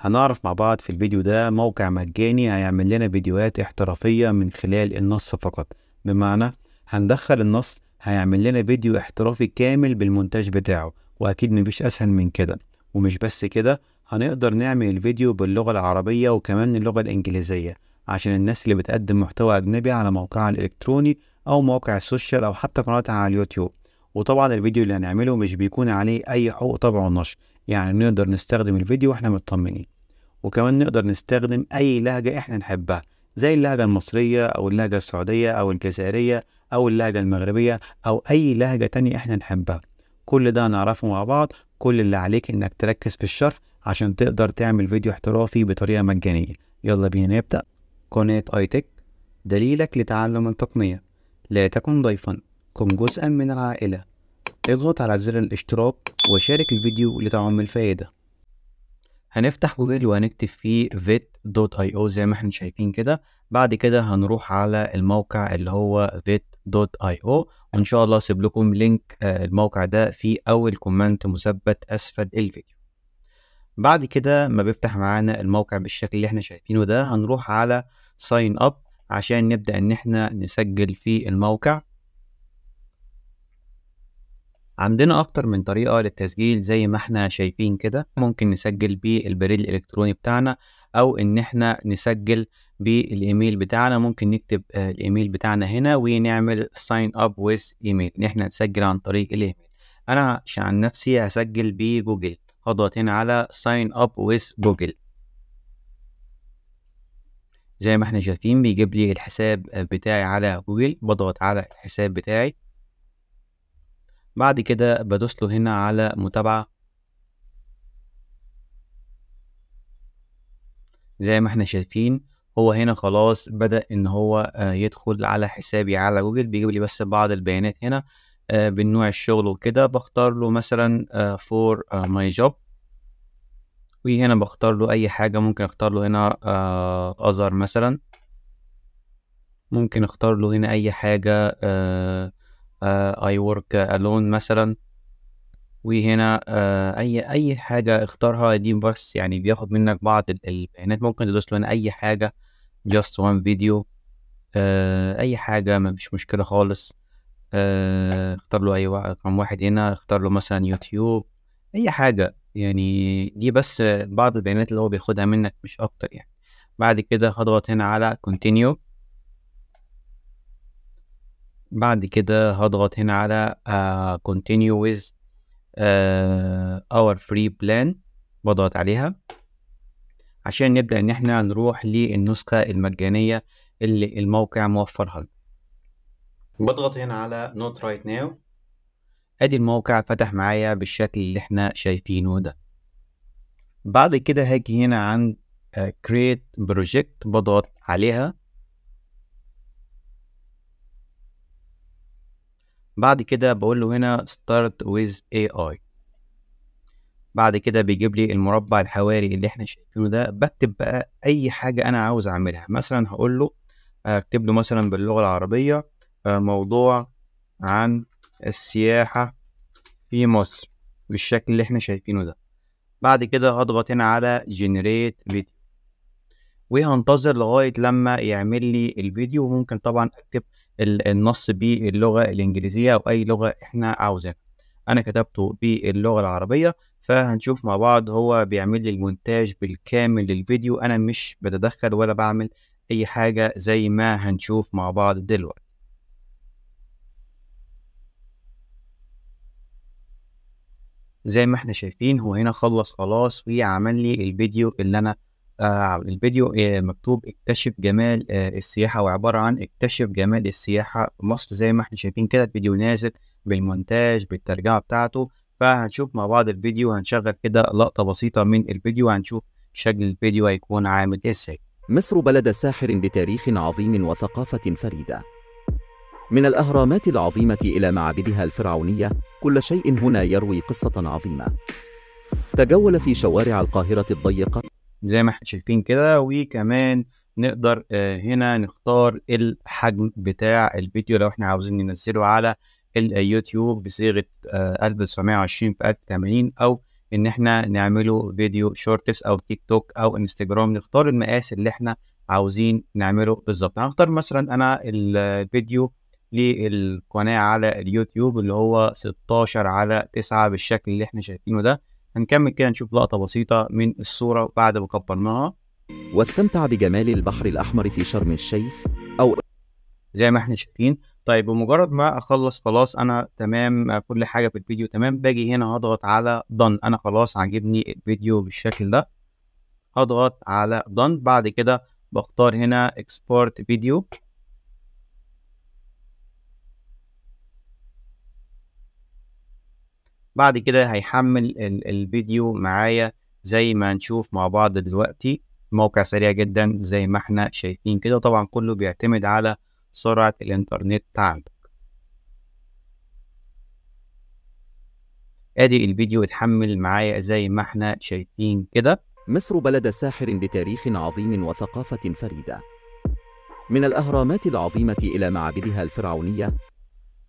هنعرف مع بعض في الفيديو ده موقع مجاني هيعمل لنا فيديوهات احترافية من خلال النص فقط بمعنى هندخل النص هيعمل لنا فيديو احترافي كامل بالمونتاج بتاعه واكيد مفيش اسهل من كده ومش بس كده هنقدر نعمل الفيديو باللغة العربية وكمان اللغة الانجليزية عشان الناس اللي بتقدم محتوى اجنبي على موقعها الالكتروني او موقع السوشيال او حتى قناتها على اليوتيوب وطبعا الفيديو اللي هنعمله مش بيكون عليه اي حقوق طبع ونشر يعني نقدر نستخدم الفيديو واحنا مطمنين وكمان نقدر نستخدم اي لهجة احنا نحبها زي اللهجة المصرية او اللهجة السعودية او الجزائرية او اللهجة المغربية او اي لهجة تانية احنا نحبها كل ده هنعرفه مع بعض كل اللي عليك انك تركز في الشرح عشان تقدر تعمل فيديو احترافي بطريقة مجانية يلا بينا نبدأ قناة اي تك دليلك لتعلم التقنية لا تكن ضيفا كن جزءا من العائلة اضغط على زر الاشتراك وشارك الفيديو لتعم الفائدة هنفتح جوجل وهنكتب فيه vet.io زي ما احنا شايفين كده بعد كده هنروح على الموقع اللي هو vet.io وان شاء الله سيب لكم لينك آه، الموقع ده في اول كومنت مثبت اسفل الفيديو بعد كده ما بيفتح معانا الموقع بالشكل اللي احنا شايفينه ده هنروح على ساين اب عشان نبدأ ان احنا نسجل في الموقع عندنا أكتر من طريقة للتسجيل زي ما احنا شايفين كده ممكن نسجل بالبريد الإلكتروني بتاعنا أو إن احنا نسجل بالإيميل بتاعنا ممكن نكتب آه، الإيميل بتاعنا هنا ونعمل ساين اب ويز ايميل إن احنا نسجل عن طريق الإيميل أنا عن نفسي هسجل بجوجل هضغط هنا على ساين اب ويز جوجل زي ما احنا شايفين بيجيب لي الحساب بتاعي على جوجل بضغط على الحساب بتاعي بعد كده بدوس له هنا على متابعة زي ما احنا شايفين هو هنا خلاص بدأ ان هو آه، يدخل على حسابي على جوجل بيجيب لي بس بعض البيانات هنا آه، بالنوع الشغل وكده بختار له مثلا فور ماي جوب وهنا بختار له اي حاجة ممكن اختار له هنا ازر آه، مثلا ممكن اختار له هنا اي حاجة اي ورك الون مثلا وهنا آه، اي اي حاجه اختارها دي بس يعني بياخد منك بعض البيانات ممكن تدوس له اي حاجه just one video آه، اي حاجه ما مش مشكله خالص آه، اختار له اي أيوة، رقم واحد هنا اختار له مثلا يوتيوب اي حاجه يعني دي بس بعض البيانات اللي هو بياخدها منك مش اكتر يعني بعد كده هضغط هنا على continue بعد كده هضغط هنا على uh, آه، continue with آه، uh, our free plan بضغط عليها عشان نبدأ إن إحنا نروح للنسخة المجانية اللي الموقع موفرها بضغط هنا على not right now ادي الموقع فتح معايا بالشكل اللي احنا شايفينه ده بعد كده هاجي هنا عند آه، create project بضغط عليها بعد كده بقول له هنا start with AI بعد كده بيجيب لي المربع الحواري اللي احنا شايفينه ده بكتب بقى اي حاجة انا عاوز اعملها مثلا هقول له اكتب له مثلا باللغة العربية آه، موضوع عن السياحة في مصر بالشكل اللي احنا شايفينه ده بعد كده هضغط هنا على generate video وهنتظر لغاية لما يعمل لي الفيديو وممكن طبعا اكتب النص باللغه الانجليزيه او اي لغه احنا عاوزينها انا كتبته باللغه العربيه فهنشوف مع بعض هو بيعمل لي المونتاج بالكامل للفيديو انا مش بتدخل ولا بعمل اي حاجه زي ما هنشوف مع بعض دلوقتي زي ما احنا شايفين هو هنا خلص خلاص وعمل لي الفيديو اللي انا آه الفيديو آه، مكتوب اكتشف جمال آه، السياحة وعبارة عن اكتشف جمال السياحة في مصر زي ما احنا شايفين كده الفيديو نازل بالمونتاج بالترجمة بتاعته فهنشوف مع بعض الفيديو هنشغل كده لقطة بسيطة من الفيديو هنشوف شكل الفيديو هيكون عامل ازاي مصر بلد ساحر بتاريخ عظيم وثقافة فريدة من الأهرامات العظيمة إلى معابدها الفرعونية كل شيء هنا يروي قصة عظيمة تجول في شوارع القاهرة الضيقة زي ما احنا شايفين كده وكمان نقدر آه، هنا نختار الحجم بتاع الفيديو لو احنا عاوزين ننزله على اليوتيوب آه، بصيغه 1920 آه، في 1080 او ان احنا نعمله فيديو شورتس او تيك توك او انستجرام نختار المقاس اللي احنا عاوزين نعمله بالظبط هنختار مثلا انا الفيديو للقناه على اليوتيوب اللي هو 16 على 9 بالشكل اللي احنا شايفينه ده هنكمل كده نشوف لقطة بسيطة من الصورة بعد ما كبرناها واستمتع بجمال البحر الأحمر في شرم الشيخ أو زي ما احنا شايفين طيب بمجرد ما اخلص خلاص انا تمام كل حاجه في الفيديو تمام باجي هنا هضغط على دن انا خلاص عاجبني الفيديو بالشكل ده هضغط على دن بعد كده بختار هنا اكسبورت فيديو بعد كده هيحمل الفيديو معايا زي ما هنشوف مع بعض دلوقتي موقع سريع جدا زي ما احنا شايفين كده طبعا كله بيعتمد على سرعة الانترنت عندك ادي الفيديو اتحمل معايا زي ما احنا شايفين كده مصر بلد ساحر بتاريخ عظيم وثقافة فريدة من الأهرامات العظيمة إلى معابدها الفرعونية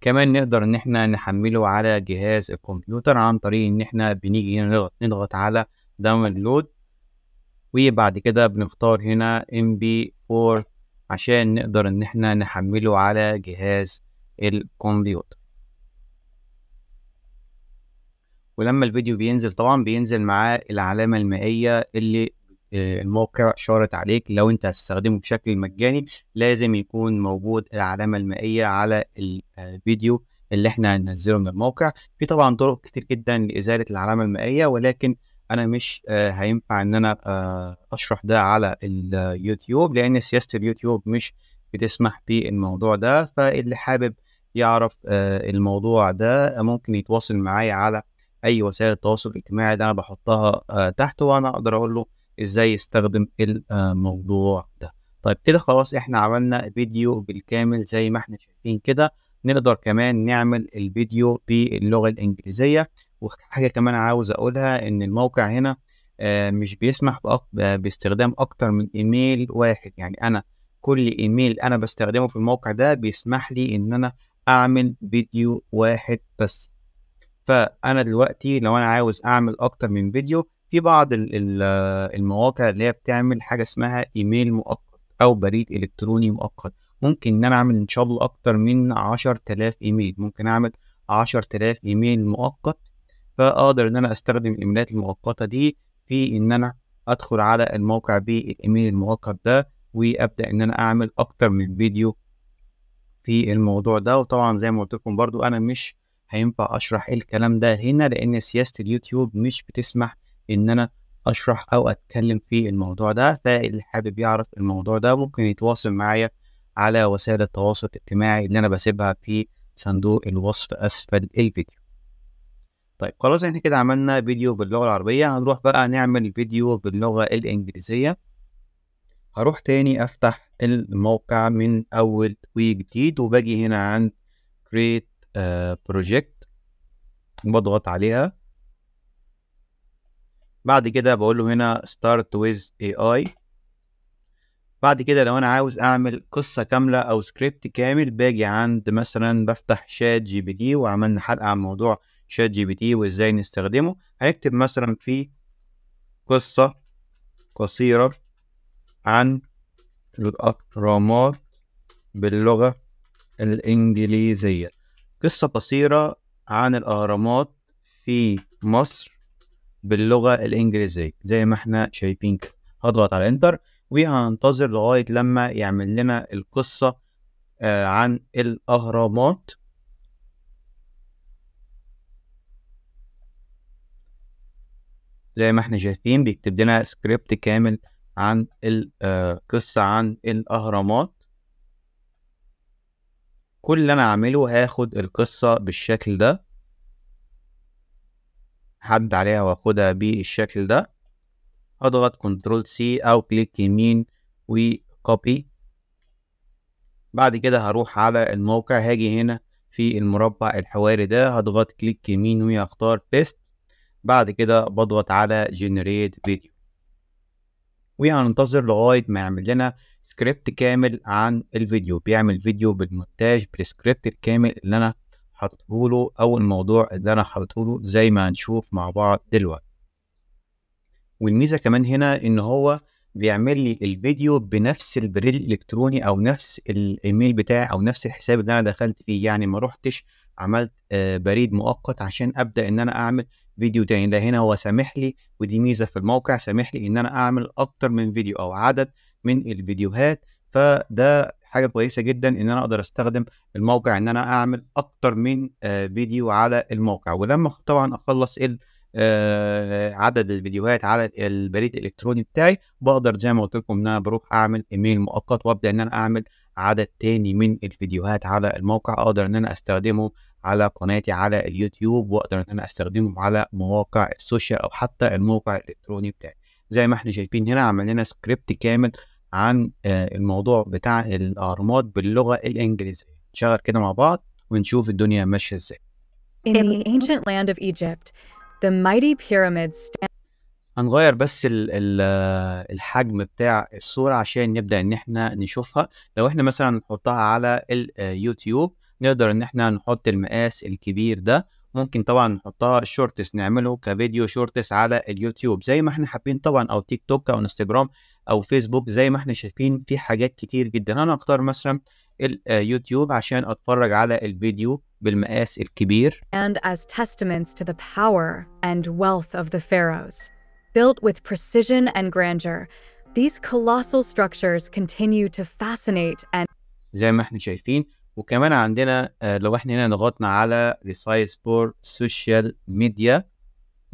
كمان نقدر ان احنا نحمله على جهاز الكمبيوتر عن طريق ان احنا بنيجي هنا نضغط على داونلود وبعد كده بنختار هنا mp4 عشان نقدر ان احنا نحمله على جهاز الكمبيوتر ولما الفيديو بينزل طبعا بينزل معاه العلامة المائية اللي آه، الموقع شارت عليك لو انت هتستخدمه بشكل مجاني لازم يكون موجود العلامة المائية على الفيديو اللي احنا هننزله من الموقع في طبعا طرق كتير جدا لإزالة العلامة المائية ولكن انا مش آه، هينفع ان انا آه، اشرح ده على اليوتيوب لان سياسة اليوتيوب مش بتسمح بالموضوع ده فاللي حابب يعرف الموضوع ده ممكن يتواصل معايا على اي وسائل التواصل الاجتماعي ده انا بحطها تحت وانا اقدر اقول له ازاي يستخدم الموضوع ده طيب كده خلاص احنا عملنا فيديو بالكامل زي ما احنا شايفين كده نقدر كمان نعمل الفيديو باللغة الإنجليزية وحاجة كمان عاوز أقولها إن الموقع هنا آه، مش بيسمح باستخدام أكتر من إيميل واحد يعني أنا كل إيميل أنا بستخدمه في الموقع ده بيسمح لي إن أنا أعمل فيديو واحد بس فأنا دلوقتي لو أنا عاوز أعمل أكتر من فيديو في بعض المواقع اللي هي بتعمل حاجه اسمها ايميل مؤقت او بريد الكتروني مؤقت ممكن ان انا اعمل ان شاء الله اكتر من 10000 ايميل ممكن اعمل 10000 ايميل مؤقت فاقدر ان انا استخدم الايميلات المؤقته دي في ان انا ادخل على الموقع بالايميل المؤقت ده وابدا ان انا اعمل اكتر من فيديو في الموضوع ده وطبعا زي ما قلت لكم برضو انا مش هينفع اشرح إيه الكلام ده هنا لان سياسه اليوتيوب مش بتسمح ان انا اشرح او اتكلم في الموضوع ده فاللي حابب يعرف الموضوع ده ممكن يتواصل معايا على وسائل التواصل الاجتماعي اللي انا بسيبها في صندوق الوصف اسفل الفيديو طيب خلاص احنا كده عملنا فيديو باللغة العربية هنروح بقى نعمل فيديو باللغة الانجليزية هروح تاني افتح الموقع من اول وجديد وباجي هنا عند create project بضغط عليها بعد كده بقول له هنا start with AI بعد كده لو انا عاوز اعمل قصة كاملة او سكريبت كامل باجي عند مثلا بفتح شات جي بي تي وعملنا حلقة عن موضوع شات جي بي تي وازاي نستخدمه هنكتب مثلا في قصة قصيرة عن الأهرامات باللغة الإنجليزية قصة قصيرة عن الأهرامات في مصر باللغه الانجليزيه زي ما احنا شايفين كده هضغط على انتر وهنتظر لغايه لما يعمل لنا القصه آه عن الاهرامات زي ما احنا شايفين بيكتب لنا سكريبت كامل عن القصة آه، عن الأهرامات كل اللي أنا هعمله هاخد القصة بالشكل ده حد عليها واخدها بالشكل ده اضغط كنترول سي او كليك يمين وكوبي بعد كده هروح على الموقع هاجي هنا في المربع الحواري ده هضغط كليك يمين وهختار بيست بعد كده بضغط على جنريت فيديو وهننتظر لغاية ما يعمل لنا سكريبت كامل عن الفيديو بيعمل فيديو بالمونتاج بالسكريبت الكامل اللي أنا حطه له او الموضوع اللي انا حاطه له زي ما هنشوف مع بعض دلوقتي والميزه كمان هنا ان هو بيعمل لي الفيديو بنفس البريد الالكتروني او نفس الايميل بتاعي او نفس الحساب اللي انا دخلت فيه يعني ما رحتش عملت آه، بريد مؤقت عشان ابدا ان انا اعمل فيديو تاني ده هنا هو سامح لي ودي ميزه في الموقع سامح لي ان انا اعمل اكتر من فيديو او عدد من الفيديوهات فده حاجه كويسه جدا ان انا اقدر استخدم الموقع ان انا اعمل اكتر من آه، فيديو على الموقع ولما طبعا اخلص ال آه، عدد الفيديوهات على البريد الالكتروني بتاعي بقدر زي ما قلت لكم ان انا بروح اعمل ايميل مؤقت وابدا ان انا اعمل عدد تاني من الفيديوهات على الموقع اقدر ان انا استخدمه على قناتي على اليوتيوب واقدر ان انا استخدمه على مواقع السوشيال او حتى الموقع الالكتروني بتاعي زي ما احنا شايفين هنا عمل لنا سكريبت كامل عن آه، الموضوع بتاع الأهرامات باللغة الإنجليزية نشغل كده مع بعض ونشوف الدنيا ماشية إزاي In the ancient land of Egypt, the mighty pyramids stand هنغير بس الـ الـ آه، الحجم بتاع الصورة عشان نبدأ إن إحنا نشوفها لو إحنا مثلا نحطها على اليوتيوب آه، نقدر إن إحنا نحط المقاس الكبير ده ممكن طبعا نحطها شورتس نعمله كفيديو شورتس على اليوتيوب زي ما إحنا حابين طبعا أو تيك توك أو انستجرام او فيسبوك زي ما احنا شايفين في حاجات كتير جدا انا اختار مثلا اليوتيوب آه، عشان اتفرج على الفيديو بالمقاس الكبير and as testaments to the power and wealth of the pharaohs built with precision and grandeur these colossal structures continue to fascinate and زي ما احنا شايفين وكمان عندنا آه، لو احنا هنا ضغطنا على ريسايز فور سوشيال ميديا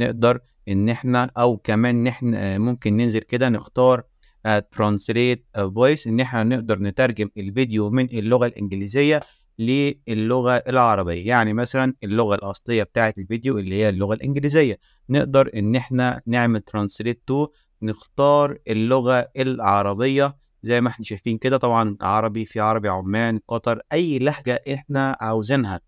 نقدر ان احنا او كمان نحن آه، ممكن ننزل كده نختار translate voice ان احنا نقدر نترجم الفيديو من اللغه الانجليزيه للغه العربيه يعني مثلا اللغه الاصليه بتاعه الفيديو اللي هي اللغه الانجليزيه نقدر ان احنا نعمل translate to نختار اللغه العربيه زي ما احنا شايفين كده طبعا عربي في عربي عمان قطر اي لهجه احنا عاوزينها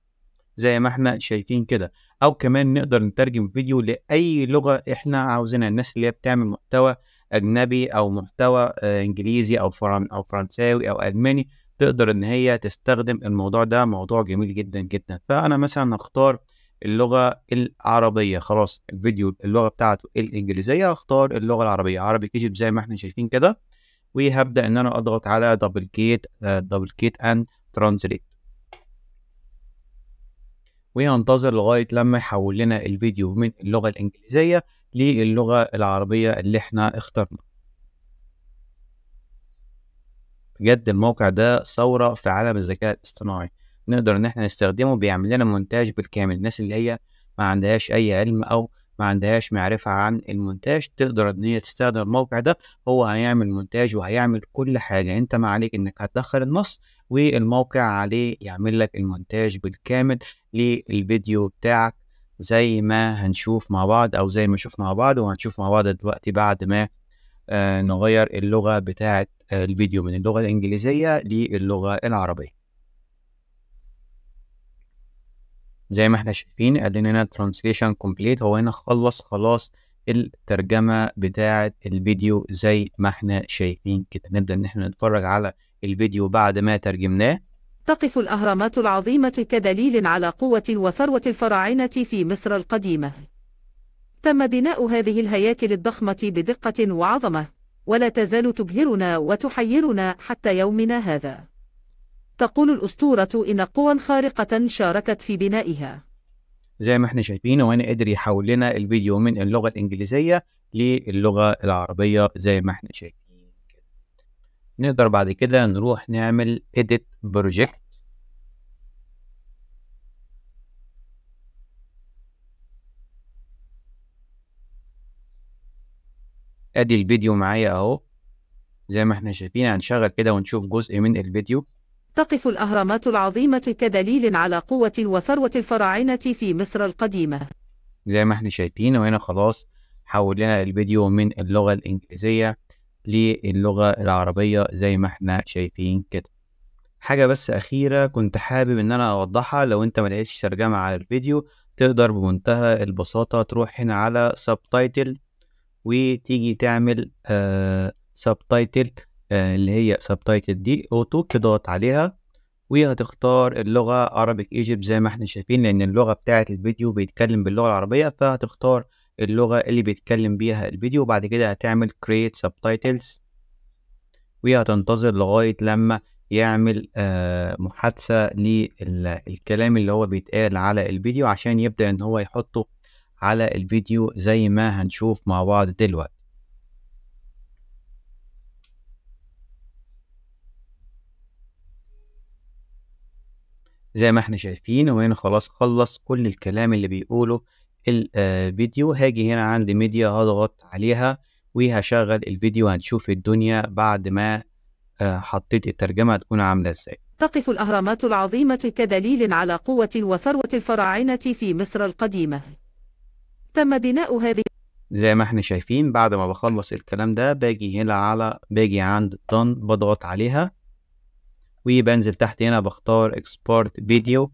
زي ما احنا شايفين كده او كمان نقدر نترجم فيديو لاي لغه احنا عاوزينها الناس اللي هي بتعمل محتوى اجنبي او محتوى آه، انجليزي او فرن او فرنساوي او الماني تقدر ان هي تستخدم الموضوع ده موضوع جميل جدا جدا فانا مثلا هختار اللغه العربيه خلاص الفيديو اللغه بتاعته الانجليزيه هختار اللغه العربيه عربي كيجب زي ما احنا شايفين كده وهبدا ان انا اضغط على دبل كيت دبل كيت اند ترانزليت وينتظر لغاية لما يحول لنا الفيديو من اللغة الإنجليزية للغة العربية اللي احنا اخترنا بجد الموقع ده ثورة في عالم الذكاء الاصطناعي نقدر ان احنا نستخدمه بيعمل لنا مونتاج بالكامل الناس اللي هي ما عندهاش اي علم او ما عندهاش معرفة عن المونتاج تقدر ان هي تستخدم الموقع ده هو هيعمل مونتاج وهيعمل كل حاجة انت ما عليك انك هتدخل النص والموقع عليه يعمل لك المونتاج بالكامل للفيديو بتاعك زي ما هنشوف مع بعض او زي ما شفنا مع بعض وهنشوف مع بعض دلوقتي بعد ما آه نغير اللغة بتاعة آه، الفيديو من اللغة الإنجليزية للغة العربية زي ما احنا شايفين ادينا هنا ترانسليشن كومبليت هو هنا خلص خلاص الترجمة بتاعة الفيديو زي ما احنا شايفين كده نبدأ ان احنا نتفرج على الفيديو بعد ما ترجمناه تقف الأهرامات العظيمة كدليل على قوة وثروة الفراعنة في مصر القديمة تم بناء هذه الهياكل الضخمة بدقة وعظمة ولا تزال تبهرنا وتحيرنا حتى يومنا هذا تقول الأسطورة إن قوى خارقة شاركت في بنائها زي ما احنا شايفين وانا قدر يحول لنا الفيديو من اللغة الإنجليزية للغة العربية زي ما احنا شايفين نقدر بعد كده نروح نعمل edit project ادي الفيديو معايا اهو زي ما احنا شايفين هنشغل كده ونشوف جزء من الفيديو تقف الأهرامات العظيمة كدليل على قوة وثروة الفراعنة في مصر القديمة زي ما احنا شايفين وهنا خلاص حول لنا الفيديو من اللغة الإنجليزية للغة العربية زي ما احنا شايفين كده حاجة بس أخيرة كنت حابب إن أنا أوضحها لو أنت ملقتش ترجمة على الفيديو تقدر بمنتهى البساطة تروح هنا على سبتايتل وتيجي تعمل سبتايتل آه،, آه اللي هي سبتايتل دي أوتو تضغط عليها وهتختار اللغة Arabic Egypt زي ما احنا شايفين لأن اللغة بتاعة الفيديو بيتكلم باللغة العربية فهتختار اللغة اللي بيتكلم بيها الفيديو وبعد كده هتعمل create subtitles وهتنتظر لغاية لما يعمل آه، محادثة للكلام اللي هو بيتقال على الفيديو عشان يبدأ إن هو يحطه على الفيديو زي ما هنشوف مع بعض دلوقتي زي ما احنا شايفين وهنا خلاص خلص كل الكلام اللي بيقوله الفيديو آه، هاجي هنا عند ميديا هضغط عليها وهشغل الفيديو هنشوف الدنيا بعد ما آه، حطيت الترجمة هتكون عاملة ازاي تقف الأهرامات العظيمة كدليل على قوة وثروة الفراعنة في مصر القديمة تم بناء هذه زي ما احنا شايفين بعد ما بخلص الكلام ده باجي هنا على باجي عند done بضغط عليها وبنزل تحت هنا بختار export video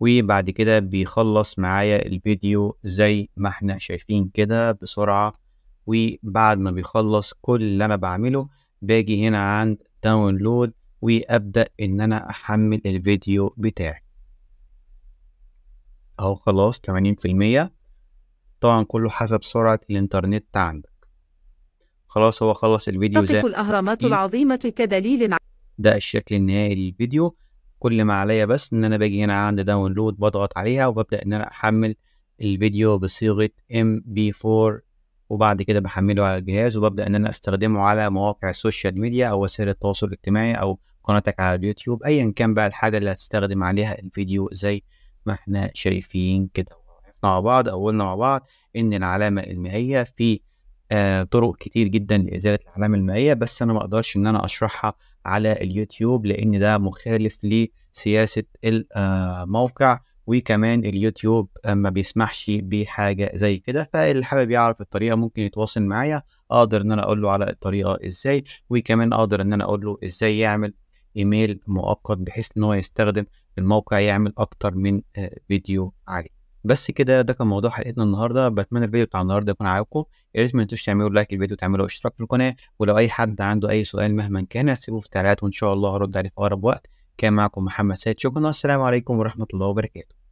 وبعد كده بيخلص معايا الفيديو زي ما احنا شايفين كده بسرعة وبعد ما بيخلص كل اللي انا بعمله باجي هنا عند داونلود وابدأ ان انا احمل الفيديو بتاعي اهو خلاص تمانين في المية طبعا كله حسب سرعة الانترنت عندك خلاص هو خلص الفيديو تقف زي الأهرامات العظيمة كدليل ده الشكل النهائي للفيديو كل ما عليا بس ان انا باجي هنا عند داونلود بضغط عليها وببدا ان انا احمل الفيديو بصيغه mp4 وبعد كده بحمله على الجهاز وببدا ان انا استخدمه على مواقع السوشيال ميديا او وسائل التواصل الاجتماعي او قناتك على اليوتيوب ايا كان بقى الحاجه اللي هتستخدم عليها الفيديو زي ما احنا شايفين كده مع بعض او قلنا مع بعض ان العلامه المائيه في آه، طرق كتير جدا لازاله العلامه المائيه بس انا ما اقدرش ان انا اشرحها على اليوتيوب لان ده مخالف لسياسه الموقع آه، وكمان اليوتيوب آه، ما بيسمحش بحاجه زي كده فاللي حابب يعرف الطريقه ممكن يتواصل معايا اقدر ان انا اقول له على الطريقه ازاي وكمان اقدر ان انا اقول له ازاي يعمل ايميل مؤقت بحيث ان هو يستخدم الموقع يعمل اكتر من آه، فيديو عليه بس كده ده كان موضوع حلقتنا النهارده بتمنى الفيديو بتاع النهارده يكون عاجبكم يا ريت ما تنسوش تعملوا لايك للفيديو وتعملوا اشتراك في القناه ولو اي حد عنده اي سؤال مهما كان هتسيبوه في التعليقات وان شاء الله هرد عليه في اقرب وقت كان معكم محمد سيد شكرا والسلام عليكم ورحمه الله وبركاته